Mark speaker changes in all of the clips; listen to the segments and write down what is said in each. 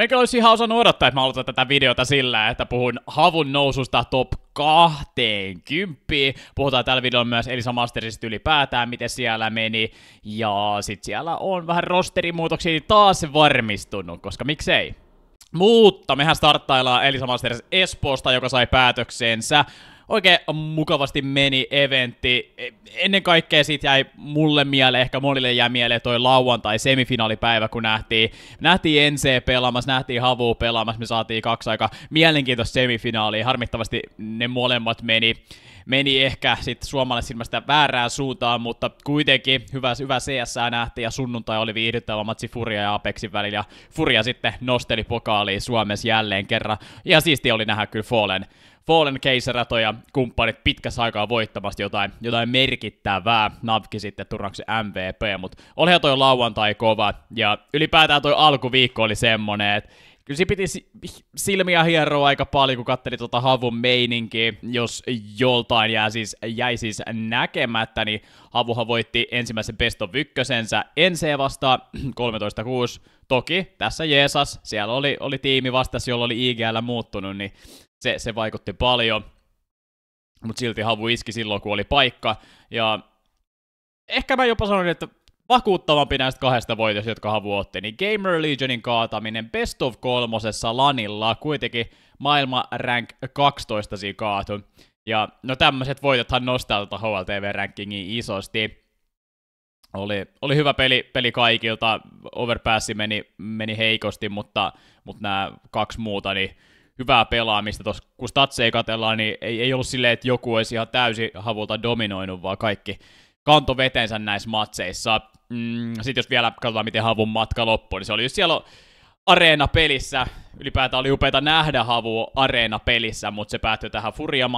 Speaker 1: Meikä olisi ihan osannut odottaa, että mä aloitan tätä videota sillä, että puhun havun noususta top 20. Puhutaan tällä videolla myös Elisa Masterista ylipäätään, miten siellä meni. Ja sit siellä on vähän rosterimuutoksia niin taas varmistunut, koska miksei. Mutta mehän starttaillaan Elisa Masters Espoosta, joka sai päätöksensä oikein mukavasti meni eventti. Ennen kaikkea siitä jäi mulle mieleen, ehkä monille jäi mieleen toi lauantai semifinaalipäivä, kun nähtiin, nähtiin NC pelaamassa, nähtiin Havu pelaamassa, me saatiin kaksi aika mielenkiintoista semifinaalia. Harmittavasti ne molemmat meni, meni ehkä sitten silmästä väärään suuntaan, mutta kuitenkin hyvä, hyvä CS nähtiin ja sunnuntai oli viihdyttävä matsi Furia ja Apexin välillä ja Furia sitten nosteli pokaaliin Suomessa jälleen kerran. Ja siisti oli nähdä kyllä Fallen Fallen Keiserato ja kumppanit pitkässä aikaa voittamasti jotain, jotain merkittävää. Navki sitten turnauksen MVP, mutta olihan toi lauantai kova. Ja ylipäätään toi alkuviikko oli semmonen, että kyllä piti silmiä hieroa aika paljon, kun katteli tota Havun meininkiä, jos joltain jää siis, jäi siis näkemättä, niin Havuhan voitti ensimmäisen of ykkösensä NC vastaan 13-6. Toki tässä Jeesas, siellä oli, oli tiimi vastas, jolla oli IGL muuttunut, niin se, se vaikutti paljon, mutta silti havu iski silloin, kun oli paikka. Ja ehkä mä jopa sanoin, että vakuuttavampi näistä kahdesta voitosta, jotka Havu otti, niin Gamer Legionin kaataminen Best of kolmosessa Lanilla kuitenkin maailma rank 12 siinä kaatu. Ja no tämmöiset voitothan nostaa tuota HLTV-rankingiin isosti. Oli, oli hyvä peli, peli kaikilta, Overpassi meni, meni heikosti, mutta, mutta nämä kaksi muuta, niin hyvää pelaamista. Tos, kun statseja katsellaan, niin ei, ei ollut silleen, että joku olisi ihan täysin havulta dominoinut, vaan kaikki kanto vetensä näissä matseissa. Mm, Sitten jos vielä katsotaan, miten havun matka loppui, niin se oli just siellä Areena-pelissä. Ylipäätään oli upeita nähdä havu Areena-pelissä, mutta se päättyi tähän furia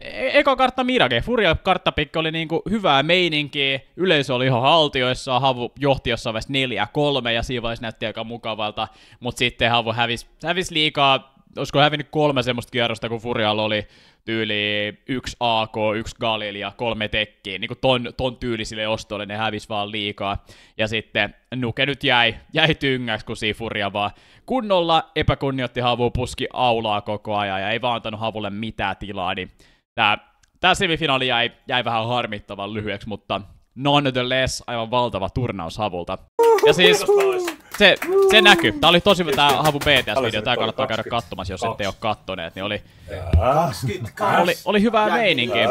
Speaker 1: E- Eka kartta Mirage. Furia karttapikki oli niinku hyvää meininkiä. Yleisö oli ihan haltioissa. Havu johti jossain vaiheessa 4-3 ja siinä vaiheessa näytti aika mukavalta. Mutta sitten Havu hävisi hävis liikaa olisiko hävinnyt kolme semmoista kierrosta, kun Furial oli tyyli yksi AK, yksi Galil ja kolme tekkiä. Niin kuin ton, ton tyylisille ostoille ne hävisi vaan liikaa. Ja sitten Nuke nyt jäi, jäi tyngäksi, kun Furia vaan kunnolla epäkunnioitti havu puski aulaa koko ajan ja ei vaan antanut havulle mitään tilaa. Niin tämä tää semifinaali jäi, jäi vähän harmittavan lyhyeksi, mutta nonetheless aivan valtava turnaus havulta. Ja siis se, se näkyy. Tää oli tosi tää Havu BTS-video, tää kannattaa käydä katsomassa, jos ette oo kattoneet, niin oli... Oli, oli hyvää meininkiä.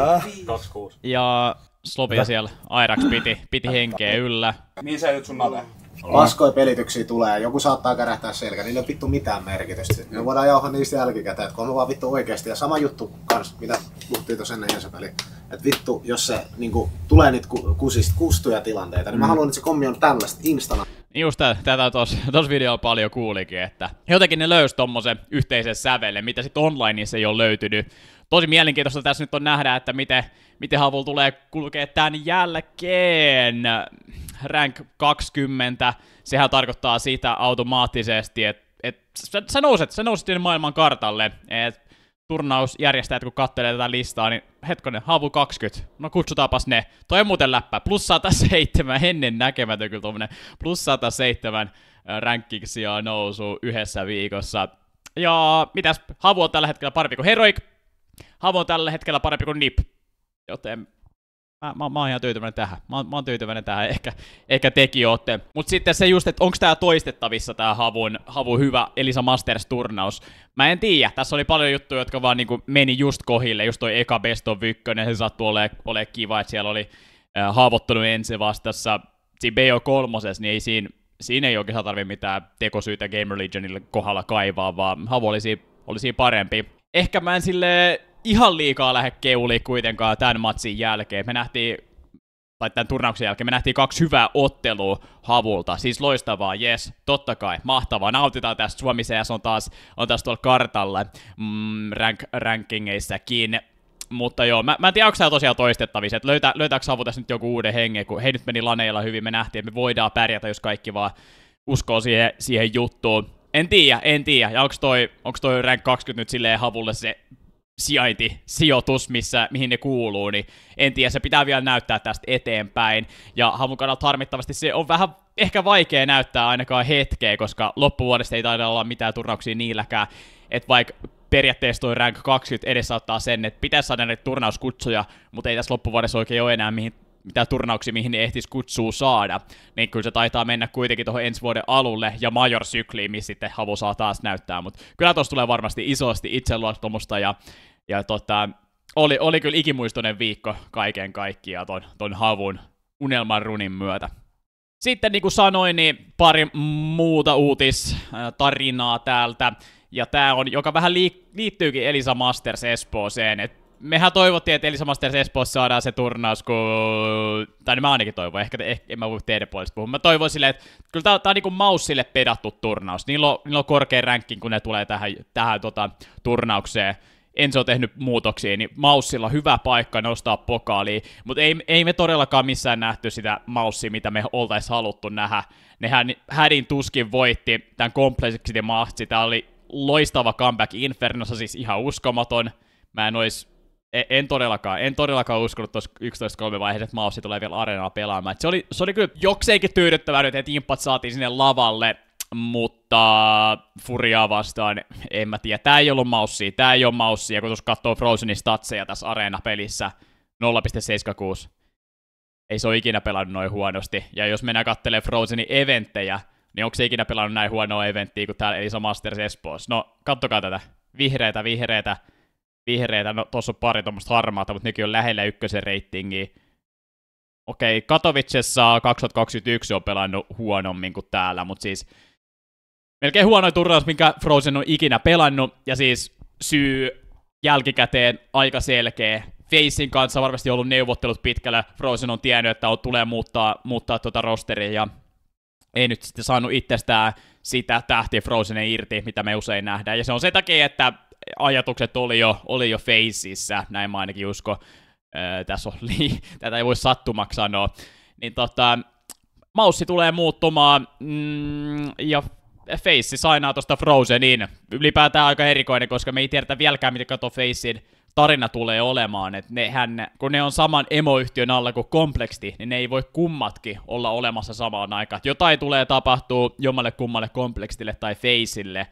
Speaker 1: Ja Slopia siellä Airax piti, piti henkeä yllä. Niin se nyt sun nalle. Niin. Paskoja pelityksiä tulee, joku saattaa kärähtää selkä, Niin ei vittu mitään merkitystä. Me niin. voidaan jauhaa niistä jälkikäteen, että kun on vaan vittu oikeasti. Ja sama juttu kans, mitä puhuttiin tuossa ennen se peli. Että vittu, jos se niinku, tulee niitä kusista, kustuja tilanteita, niin mä mm. haluan, että se kommi on tällaista instana. Just tätä tuossa videolla paljon kuulikin, että jotenkin ne löysi tommosen yhteisen sävelle, mitä sitten onlineissa ei ole löytynyt tosi mielenkiintoista tässä nyt on nähdä, että miten, miten Havul tulee kulkea tämän jälkeen. Rank 20, sehän tarkoittaa sitä automaattisesti, että et, sä, sä, nouset, sä nouset maailman kartalle. Et, turnausjärjestäjät, kun katselee tätä listaa, niin hetkonen, Havu 20, no kutsutaanpas ne. Toi on muuten läppä, plus 107, ennen näkemätön kyllä tuommoinen, plus 107 ränkkiksiä nousu yhdessä viikossa. Ja mitäs, Havu on tällä hetkellä parempi kuin Heroic, Havo on tällä hetkellä parempi kuin Nip, joten mä, mä, mä oon ihan tyytyväinen tähän. Mä, mä oon tyytyväinen tähän, ehkä, ehkä tekin ootte. Mutta sitten se just, että onko tämä toistettavissa tämä Havun, Havun hyvä Elisa Masters-turnaus. Mä en tiedä, tässä oli paljon juttuja, jotka vaan niinku meni just kohille. Just toi eka Best of 1, se sattui ole, ole kiva, että siellä oli äh, haavoittunut ensi vastassa. Siinä BO3, niin ei siinä, siinä ei oikeastaan tarvitse mitään tekosyytä Game Religionille kohdalla kaivaa, vaan Havu olisi, olisi parempi ehkä mä en sille ihan liikaa lähde keuliin kuitenkaan tämän matsin jälkeen. Me nähtiin tai tämän turnauksen jälkeen me nähtiin kaksi hyvää ottelua havulta. Siis loistavaa, yes, totta kai, mahtavaa. Nautitaan tästä Suomi CS on taas, on taas tuolla kartalla mm, rank, rankingeissäkin. Mutta joo, mä, mä en tiedä, onko tosiaan toistettavissa, että löytää, löytääkö havu tässä nyt joku uuden hengen, kun hei nyt meni laneilla hyvin, me nähtiin, että me voidaan pärjätä, jos kaikki vaan uskoo siihen, siihen juttuun. En tiedä, en tiedä. Ja onko toi, onks toi rank 20 nyt silleen havulle se sijainti, sijoitus, missä, mihin ne kuuluu, niin en tiedä, se pitää vielä näyttää tästä eteenpäin. Ja Havun kannalta harmittavasti se on vähän ehkä vaikea näyttää ainakaan hetkeä, koska loppuvuodesta ei taida olla mitään turnauksia niilläkään. Että vaikka periaatteessa toi rank 20 edesauttaa sen, että pitäisi saada näitä turnauskutsuja, mutta ei tässä loppuvuodessa oikein ole enää mihin mitä turnauksia, mihin ne ehtis kutsua saada, niin kyllä se taitaa mennä kuitenkin tuohon ensi vuoden alulle ja major-sykliin, missä sitten Havu saa taas näyttää, mutta kyllä tuossa tulee varmasti isosti itseluottamusta ja, ja tota, oli, oli kyllä ikimuistoinen viikko kaiken kaikkiaan ton, ton Havun unelman runin myötä. Sitten niin kuin sanoin, niin pari muuta uutis-tarinaa äh, täältä, ja tämä on, joka vähän liittyykin Elisa Masters Espooseen, että mehän toivottiin, että Elisa Masters Espoossa saadaan se turnaus, kun... tai niin mä ainakin toivon, ehkä, ehkä en mä voi teidän puolesta puhua. Mä toivon sille, että kyllä tää, tää on niinku maussille pedattu turnaus. Niillä on, niillä on korkea ränkki, kun ne tulee tähän, tähän tota, turnaukseen. se ole tehnyt muutoksia, niin Maussilla hyvä paikka nostaa pokaaliin, mutta ei, ei me todellakaan missään nähty sitä Maussia, mitä me oltaisiin haluttu nähdä. Nehän hädin tuskin voitti tämän Complexity Mahtsi, tämä oli loistava comeback Infernossa, siis ihan uskomaton. Mä en olisi E- en, todellakaan, en todellakaan uskonut tuossa 11.3 vaiheessa, että Maussi tulee vielä areenaa pelaamaan. Et se oli, se oli kyllä jokseenkin tyydyttävää nyt, että impat saatiin sinne lavalle, mutta Furiaa vastaan, en mä tiedä. Tää ei ollut Maussi, tää ei ole Maussia, kun tuossa katsoo Frozenin statseja tässä areenapelissä, 0,76. Ei se ole ikinä pelannut noin huonosti. Ja jos mennään kattelee Frozenin eventtejä, niin onko se ikinä pelannut näin huonoa eventtiä kuin täällä Elisa Masters Espoossa? No, kattokaa tätä. Vihreitä, vihreitä, vihreitä, no tuossa on pari tuommoista harmaata, mutta nekin on lähellä ykkösen reitingiä. Okei, okay, Katowicessa 2021 on pelannut huonommin kuin täällä, mutta siis melkein huono turnaus, minkä Frozen on ikinä pelannut, ja siis syy jälkikäteen aika selkeä. Facein kanssa varmasti ollut neuvottelut pitkällä, Frozen on tiennyt, että on, tulee muuttaa, muuttaa tuota rosteria, ja ei nyt sitten saanut itsestään sitä tähtiä Frozenen irti, mitä me usein nähdään. Ja se on se takia, että ajatukset oli jo, oli jo Faceissa, näin mä ainakin usko. Öö, tässä on lii, tätä ei voi sattumaksi sanoa. Niin tota, maussi tulee muuttumaan, mm, ja Face sainaa tuosta Frozenin. Ylipäätään aika erikoinen, koska me ei tiedetä vieläkään, miten kato Facein tarina tulee olemaan, että nehän, kun ne on saman emoyhtiön alla kuin kompleksti, niin ne ei voi kummatkin olla olemassa samaan aikaan. Jotain tulee tapahtua jommalle kummalle kompleksille tai feisille.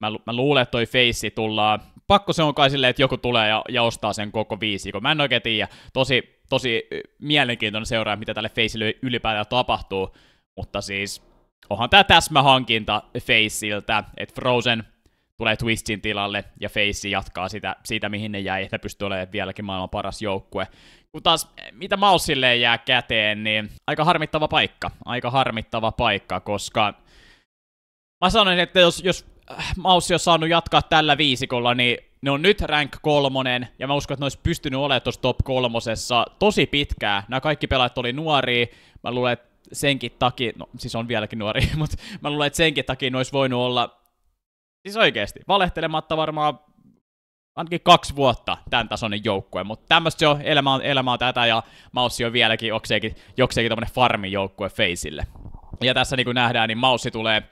Speaker 1: Mä, lu- mä luulen, että toi feissi tullaan. Pakko se on kai silleen, että joku tulee ja, ja ostaa sen koko viisi, kun mä en oikein tiedä. Tosi, tosi mielenkiintoinen seuraa, mitä tälle feisille ylipäätään tapahtuu. Mutta siis onhan tää täsmähankinta Faceiltä, että Frozen tulee Twistin tilalle ja Face jatkaa sitä, siitä, mihin ne jäi, että pystyy olemaan vieläkin maailman paras joukkue. Kun taas, eh, mitä Mausille jää käteen, niin aika harmittava paikka. Aika harmittava paikka, koska mä sanoin, että jos, jos äh, Maussi on saanut jatkaa tällä viisikolla, niin ne on nyt rank kolmonen, ja mä uskon, että ne olisi pystynyt olemaan tuossa top kolmosessa tosi pitkään. Nämä kaikki pelaajat oli nuoria, mä luulen, että senkin takia, no siis on vieläkin nuori, mutta mä luulen, että senkin takia ne olisi voinut olla Siis oikeasti, valehtelematta varmaan ainakin kaksi vuotta tämän tasoinen joukkue, mutta tämmöistä se on, elämä on, elämä on tätä, ja Maussi on vieläkin jokseenkin, jokseenkin tämmöinen joukkue Feisille. Ja tässä niin kuin nähdään, niin Maussi tulee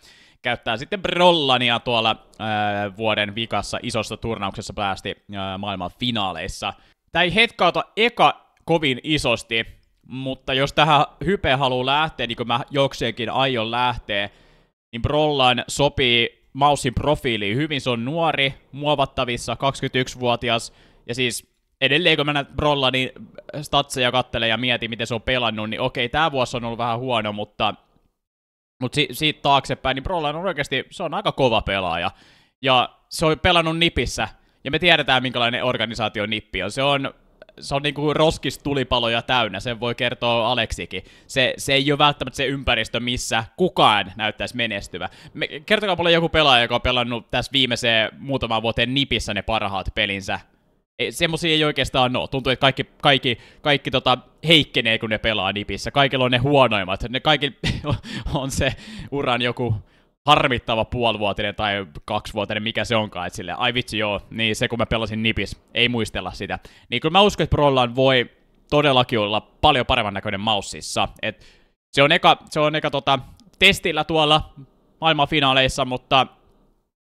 Speaker 1: käyttää sitten Brollania tuolla ää, vuoden vikassa isossa turnauksessa päästi ää, maailman finaaleissa. Tämä ei hetkauta eka kovin isosti, mutta jos tähän hype haluaa lähteä, niin kuin mä jokseenkin aion lähteä, niin Brollan sopii Mausin profiiliin hyvin. Se on nuori, muovattavissa, 21-vuotias. Ja siis edelleen kun mä näen Brolla, niin statseja kattelen ja mietin, miten se on pelannut, niin okei, tämä vuosi on ollut vähän huono, mutta, mutta si- siitä taaksepäin, niin Brolla on oikeasti, se on aika kova pelaaja. Ja se on pelannut nipissä, ja me tiedetään, minkälainen organisaatio nippi on. Se on se on niin kuin roskistulipaloja täynnä, sen voi kertoa Aleksikin. Se, se ei ole välttämättä se ympäristö, missä kukaan näyttäisi menestyvä. Me, kertokaa paljon joku pelaaja, joka on pelannut tässä viimeiseen muutamaan vuoteen nipissä ne parhaat pelinsä. E, Semmoisia ei oikeastaan ole. Tuntuu, että kaikki, kaikki, kaikki tota, heikkenee, kun ne pelaa nipissä. Kaikilla on ne huonoimmat. Ne kaikki on se uran joku harmittava puolivuotinen tai kaksivuotinen, mikä se onkaan, että sille, ai vitsi joo, niin se kun mä pelasin nipis, ei muistella sitä. Niin kyllä mä uskon, että Prollan voi todellakin olla paljon paremman näköinen maussissa. Et se on eka, se on eka tota, testillä tuolla maailman finaaleissa, mutta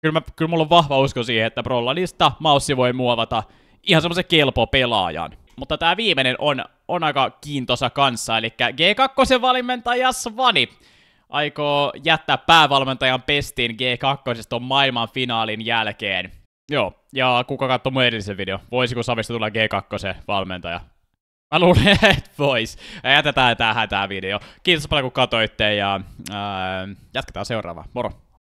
Speaker 1: kyllä, mä, kyllä mulla on vahva usko siihen, että Brollanista maussi voi muovata ihan semmoisen kelpo pelaajan. Mutta tämä viimeinen on, on aika kiintosa kanssa, eli G2 valimentaja Svani aikoo jättää päävalmentajan pestiin G2 on maailman finaalin jälkeen. Joo, ja kuka katsoi mun edellisen video? Voisiko Savista tulla G2-valmentaja? Mä luulen, että vois. Jätetään tähän tää video. Kiitos paljon kun katsoitte ja ää, jatketaan seuraava. Moro!